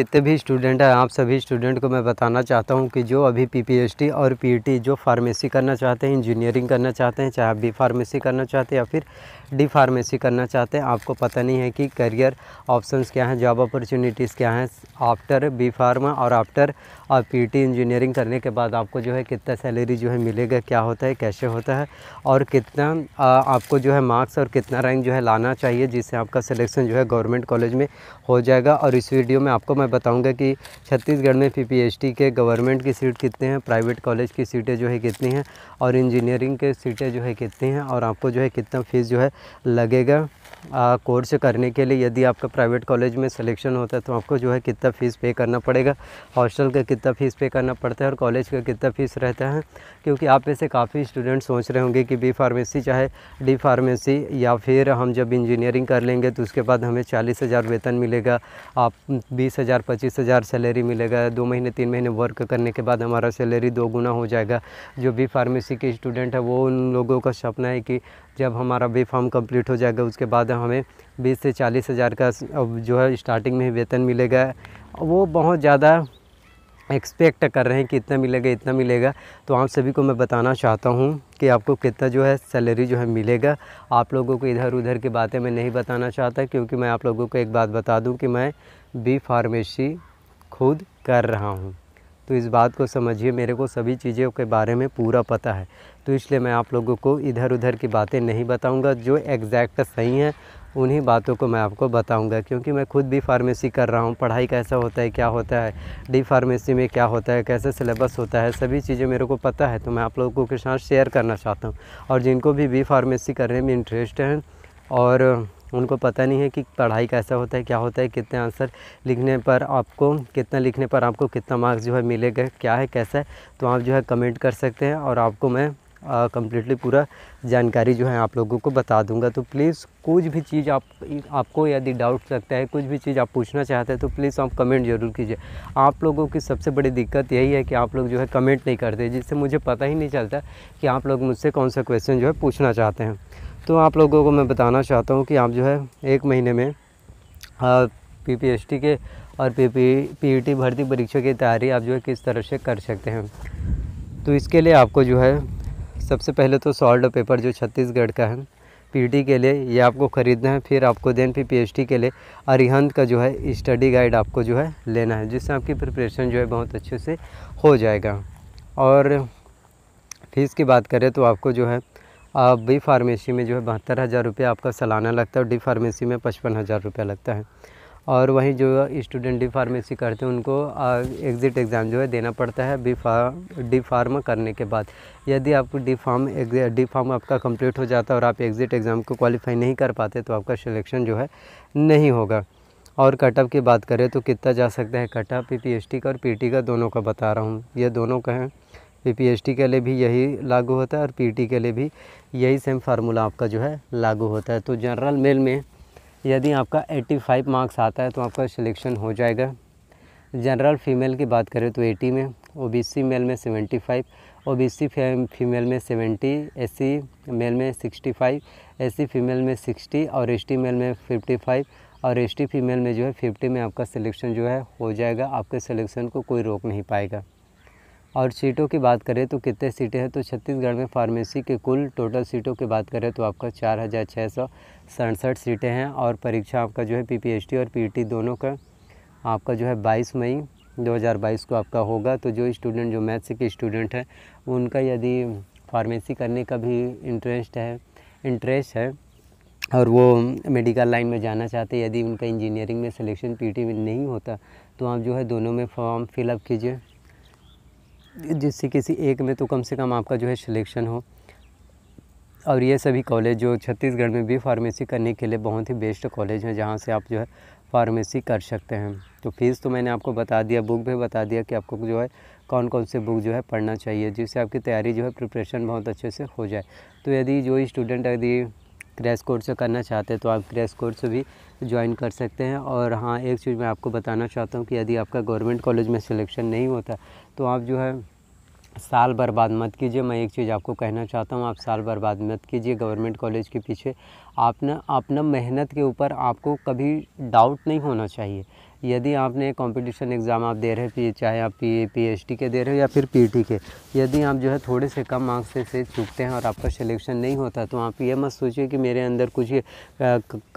जितने भी स्टूडेंट हैं आप सभी स्टूडेंट को मैं बताना चाहता हूं कि जो अभी पीपीएचडी और पीटी e जो फार्मेसी करना चाहते हैं इंजीनियरिंग करना चाहते हैं चाहे आप बी फार्मेसी करना चाहते हैं या फिर डी फार्मेसी करना चाहते हैं आपको पता नहीं है कि करियर ऑप्शंस क्या हैं जॉब अपॉर्चुनिटीज़ क्या हैं आफ्टर बी फार्मा और आफ्टर और पीटी इंजीनियरिंग करने के बाद आपको जो है कितना सैलरी जो है मिलेगा क्या होता है कैसे होता है और कितना आपको जो है मार्क्स और कितना रैंक जो है लाना चाहिए जिससे आपका सिलेक्शन जो है गवर्नमेंट कॉलेज में हो जाएगा और इस वीडियो में आपको मैं बताऊँगा कि छत्तीसगढ़ में पी के गवर्नमेंट की सीट कितने हैं प्राइवेट कॉलेज की सीटें जो है कितनी हैं और इंजीनियरिंग के सीटें जो है कितनी हैं और आपको जो है कितना फ़ीस जो है लगेगा कोर्स करने के लिए यदि आपका प्राइवेट कॉलेज में सिलेक्शन होता है तो आपको जो है कितना फ़ीस पे करना पड़ेगा हॉस्टल का कितना फ़ीस पे करना पड़ता है और कॉलेज का कितना फ़ीस रहता है क्योंकि आप में से काफ़ी स्टूडेंट सोच रहे होंगे कि बी फार्मेसी चाहे डी फार्मेसी या फिर हम जब इंजीनियरिंग कर लेंगे तो उसके बाद हमें चालीस हज़ार वेतन मिलेगा आप बीस हज़ार पच्चीस हज़ार सैलरी मिलेगा दो महीने तीन महीने वर्क करने के बाद हमारा सैलरी दो गुना हो जाएगा जो बी फार्मेसी के स्टूडेंट है वो उन लोगों का सपना है कि जब हमारा बी फार्म कम्प्लीट हो जाएगा उसके बाद बाद हमें बीस से चालीस हज़ार का अब जो है स्टार्टिंग में ही वेतन मिलेगा वो बहुत ज़्यादा एक्सपेक्ट कर रहे हैं कि इतना मिलेगा इतना मिलेगा तो आप सभी को मैं बताना चाहता हूँ कि आपको कितना जो है सैलरी जो है मिलेगा आप लोगों को इधर उधर की बातें मैं नहीं बताना चाहता क्योंकि मैं आप लोगों को एक बात बता दूँ कि मैं बी फार्मेसी खुद कर रहा हूँ तो इस बात को समझिए मेरे को सभी चीज़ों के बारे में पूरा पता है तो इसलिए मैं आप लोगों को इधर उधर की बातें नहीं बताऊँगा जो एग्जैक्ट सही हैं उन्हीं बातों को मैं आपको बताऊंगा क्योंकि मैं खुद भी फार्मेसी कर रहा हूं पढ़ाई कैसा होता है क्या होता है डी फार्मेसी में क्या होता है कैसे सिलेबस होता है सभी चीज़ें मेरे को पता है तो मैं आप लोगों के साथ शेयर करना चाहता हूँ और जिनको भी बी फार्मेसी करने में इंटरेस्ट है और उनको पता नहीं है कि पढ़ाई कैसा होता है क्या होता है कितने आंसर लिखने पर आपको कितना लिखने पर आपको कितना मार्क्स जो है मिलेगा क्या है कैसा है तो आप जो है कमेंट कर सकते हैं और आपको मैं कम्प्लीटली पूरा जानकारी जो है आप लोगों को बता दूंगा तो प्लीज़ कुछ भी चीज़ आप आपको यदि डाउट लगता है कुछ भी चीज़ आप पूछना चाहते हैं तो प्लीज़ आप कमेंट ज़रूर कीजिए आप लोगों की सबसे बड़ी दिक्कत यही है कि आप लोग जो है कमेंट नहीं करते जिससे मुझे पता ही नहीं चलता कि आप लोग मुझसे कौन सा क्वेश्चन जो है पूछना चाहते हैं तो आप लोगों को मैं बताना चाहता हूँ कि आप जो है एक महीने में पी पी एस टी के और P P P E T भर्ती परीक्षा की तैयारी आप जो है किस तरह से कर सकते हैं तो इसके लिए आपको जो है सबसे पहले तो सॉल्ट पेपर जो छत्तीसगढ़ का है पीटी e के लिए ये आपको ख़रीदना है फिर आपको देन फिर पीएचडी के लिए अरिहंत का जो है स्टडी गाइड आपको जो है लेना है जिससे आपकी प्रिपरेशन जो है बहुत अच्छे से हो जाएगा और फीस की बात करें तो आपको जो है आप बी फार्मेसी में जो है बहत्तर हज़ार रुपये आपका सालाना लगता है और डी फार्मेसी में पचपन हज़ार रुपया लगता है और वहीं जो स्टूडेंट डी फार्मेसी करते हैं उनको एग्ज़िट एग्ज़ाम जो है देना पड़ता है बी फार डी फार्म करने के बाद यदि आपको डी फार्म डी फार्म आपका कंप्लीट हो जाता है और आप एग्ज़िट एग्ज़ाम को क्वालिफाई नहीं कर पाते तो आपका सिलेक्शन जो है नहीं होगा और कटअप की बात करें तो कितना जा सकता है cutoff P P S T का और पी टी का दोनों का बता रहा हूँ ये दोनों का है पी के लिए भी यही लागू होता है और पी के लिए भी यही सेम फार्मूला आपका जो है लागू होता है तो जनरल मेल में यदि आपका 85 मार्क्स आता है तो आपका सिलेक्शन हो जाएगा जनरल फीमेल की बात करें तो 80 में ओबीसी मेल में 75 ओ फीमेल में 70 एस मेल में 65 फाइव फीमेल में 60 और एस मेल में 55 और एस फीमेल में जो है 50 में आपका सिलेक्शन जो है हो जाएगा आपके सिलेक्शन को कोई रोक नहीं पाएगा और सीटों की बात करें तो कितने सीटें हैं तो छत्तीसगढ़ में फार्मेसी के कुल टोटल सीटों की बात करें तो आपका चार हज़ार छः सौ सड़सठ सीटें हैं और परीक्षा आपका जो है पीपीएचटी और पीटी दोनों का आपका जो है बाईस मई 2022 को आपका होगा तो जो स्टूडेंट जो मैथ्स के स्टूडेंट हैं उनका यदि फार्मेसी करने का भी इंटरेस्ट है इंटरेस्ट है और वो मेडिकल लाइन में जाना चाहते हैं यदि उनका इंजीनियरिंग में सिलेक्शन पीटी में नहीं होता तो आप जो है दोनों में फॉर्म फिलअप कीजिए जिससे किसी एक में तो कम से कम आपका जो है सिलेक्शन हो और ये सभी कॉलेज जो छत्तीसगढ़ में भी फार्मेसी करने के लिए बहुत ही बेस्ट कॉलेज हैं जहाँ से आप जो है फार्मेसी कर सकते हैं तो फीस तो मैंने आपको बता दिया बुक भी बता दिया कि आपको जो है कौन कौन से बुक जो है पढ़ना चाहिए जिससे आपकी तैयारी जो है प्रिपरेशन बहुत अच्छे से हो जाए तो यदि जो स्टूडेंट यदि क्रैश कोर्स करना चाहते हैं तो आप क्रैश कोर्स भी ज्वाइन कर सकते हैं और हाँ एक चीज़ मैं आपको बताना चाहता हूँ कि यदि आपका गवर्नमेंट कॉलेज में सिलेक्शन नहीं होता तो आप जो है साल बर्बाद मत कीजिए मैं एक चीज़ आपको कहना चाहता हूँ आप साल बर्बाद मत कीजिए गवर्नमेंट कॉलेज के पीछे आप ना अपना मेहनत के ऊपर आपको कभी डाउट नहीं होना चाहिए यदि आपने कंपटीशन एग्ज़ाम आप दे रहे हैं चाहे आप पी पीएचडी के दे रहे हो या फिर पीटी के यदि आप जो है थोड़े से कम मार्क्स से से चूकते हैं और आपका सिलेक्शन नहीं होता तो आप ये मत सोचिए कि मेरे अंदर कुछ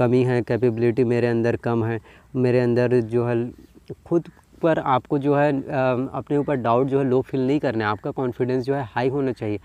कमी है कैपेबिलिटी मेरे अंदर कम है मेरे अंदर जो है खुद ऊपर आपको जो है अपने ऊपर डाउट जो है लो फील नहीं करना है आपका कॉन्फिडेंस जो है हाई होना चाहिए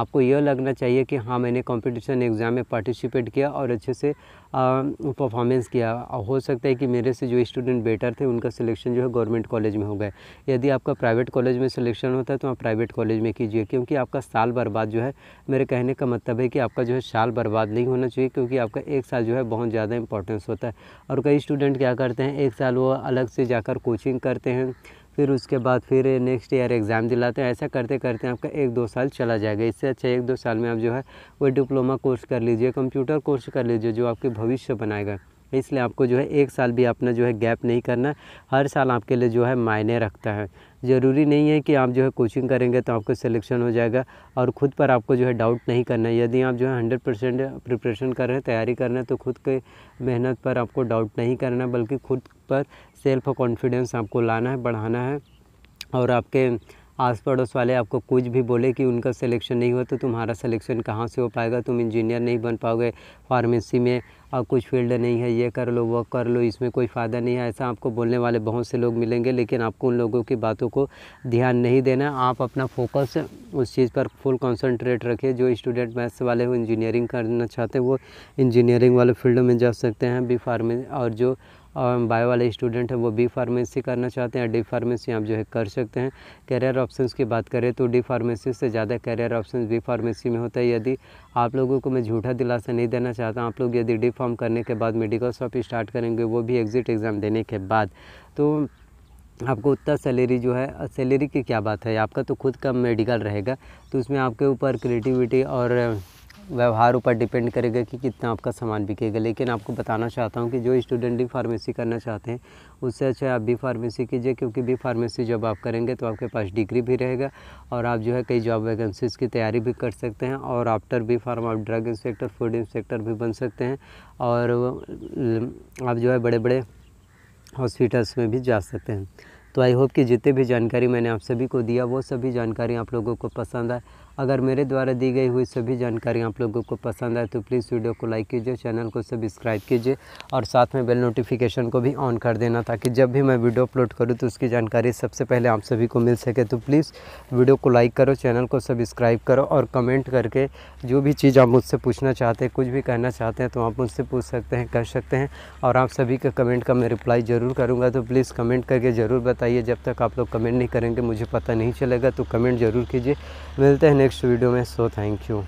आपको यह लगना चाहिए कि हाँ मैंने कॉम्पिटिशन एग्ज़ाम में पार्टिसिपेट किया और अच्छे से परफॉर्मेंस किया हो सकता है कि मेरे से जो स्टूडेंट बेटर थे उनका सिलेक्शन जो है गवर्नमेंट कॉलेज में हो गए यदि आपका प्राइवेट कॉलेज में सिलेक्शन होता है तो आप प्राइवेट कॉलेज में कीजिए क्योंकि आपका साल बर्बाद जो है मेरे कहने का मतलब है कि आपका जो है साल बर्बाद नहीं होना चाहिए क्योंकि आपका एक साल जो है बहुत ज़्यादा इंपॉर्टेंस होता है और कई स्टूडेंट क्या करते हैं एक साल वो अलग से जाकर कोचिंग करते करते हैं फिर उसके बाद फिर नेक्स्ट ईयर एग्ज़ाम दिलाते हैं ऐसा करते करते आपका एक दो साल चला जाएगा इससे अच्छा एक दो साल में आप जो है वो डिप्लोमा कोर्स कर लीजिए कंप्यूटर कोर्स कर लीजिए जो आपके भविष्य बनाएगा इसलिए आपको जो है एक साल भी अपना जो है गैप नहीं करना हर साल आपके लिए जो है मायने रखता है ज़रूरी नहीं है कि आप जो है कोचिंग करेंगे तो आपको सिलेक्शन हो जाएगा और ख़ुद पर आपको जो है डाउट नहीं करना है यदि आप जो है हंड्रेड परसेंट प्रिपरेशन कर रहे हैं तैयारी कर रहे हैं तो खुद के मेहनत पर आपको डाउट नहीं करना बल्कि खुद पर सेल्फ कॉन्फिडेंस आपको लाना है बढ़ाना है और आपके आस पड़ोस वाले आपको कुछ भी बोले कि उनका सिलेक्शन नहीं हुआ तो तुम्हारा सिलेक्शन कहाँ से हो पाएगा तुम इंजीनियर नहीं बन पाओगे फार्मेसी में और कुछ फील्ड नहीं है ये कर लो वो कर लो इसमें कोई फ़ायदा नहीं है ऐसा आपको बोलने वाले बहुत से लोग मिलेंगे लेकिन आपको उन लोगों की बातों को ध्यान नहीं देना आप अपना फोकस उस चीज़ पर फुल कॉन्सनट्रेट रखिए जो स्टूडेंट मैथ्स वाले वो इंजीनियरिंग करना चाहते हैं वो इंजीनियरिंग वाले फील्ड में जा सकते हैं बी फार्मे और जो और बायो वाले स्टूडेंट हैं वो बी फार्मेसी करना चाहते हैं डी फार्मेसी आप जो है कर सकते हैं करियर ऑप्शंस की बात करें तो डी फार्मेसी से ज़्यादा करियर ऑप्शन बी फार्मेसी में होता है यदि आप लोगों को मैं झूठा दिलासा नहीं देना चाहता आप लोग यदि डी फार्म करने के बाद मेडिकल शॉप स्टार्ट करेंगे वो भी एग्ज़िट एग्ज़ाम देने के बाद तो आपको उतना सैलरी जो है सैलरी की क्या बात है आपका तो खुद का मेडिकल रहेगा तो उसमें आपके ऊपर क्रिएटिविटी और व्यवहार ऊपर डिपेंड करेगा कि कितना आपका सामान बिकेगा लेकिन आपको बताना चाहता हूँ कि जो स्टूडेंट भी फार्मेसी करना चाहते हैं उससे अच्छा आप बी फार्मेसी कीजिए क्योंकि बी फार्मेसी जब आप करेंगे तो आपके पास डिग्री भी रहेगा और आप जो है कई जॉब वैकेंसीज़ की तैयारी भी कर सकते हैं और आफ्टर बी फार्म आप ड्रग इंस्पेक्टर फूड इंस्पेक्टर भी बन सकते हैं और आप जो है बड़े बड़े हॉस्पिटल्स में भी जा सकते हैं तो आई होप कि जितने भी जानकारी मैंने आप सभी को दिया वो सभी जानकारी आप लोगों को पसंद आए अगर मेरे द्वारा दी गई हुई सभी जानकारी आप लोगों को पसंद आए तो प्लीज़ वीडियो को लाइक कीजिए चैनल को सब्सक्राइब कीजिए और साथ में बेल नोटिफिकेशन को भी ऑन कर देना ताकि जब भी मैं वीडियो अपलोड करूँ तो उसकी जानकारी सबसे पहले आप सभी को मिल सके तो प्लीज़ वीडियो को लाइक करो चैनल को सब्सक्राइब करो और कमेंट करके जो भी चीज़ आप मुझसे पूछना चाहते हैं कुछ भी कहना चाहते हैं तो आप मुझसे पूछ सकते हैं कर सकते हैं और आप सभी के कमेंट का मैं रिप्लाई ज़रूर करूँगा तो प्लीज़ कमेंट करके ज़रूर बताइए जब तक आप लोग कमेंट नहीं करेंगे मुझे पता नहीं चलेगा तो कमेंट ज़रूर कीजिए मिलते हैं नेक्स्ट वीडियो में सो थैंक यू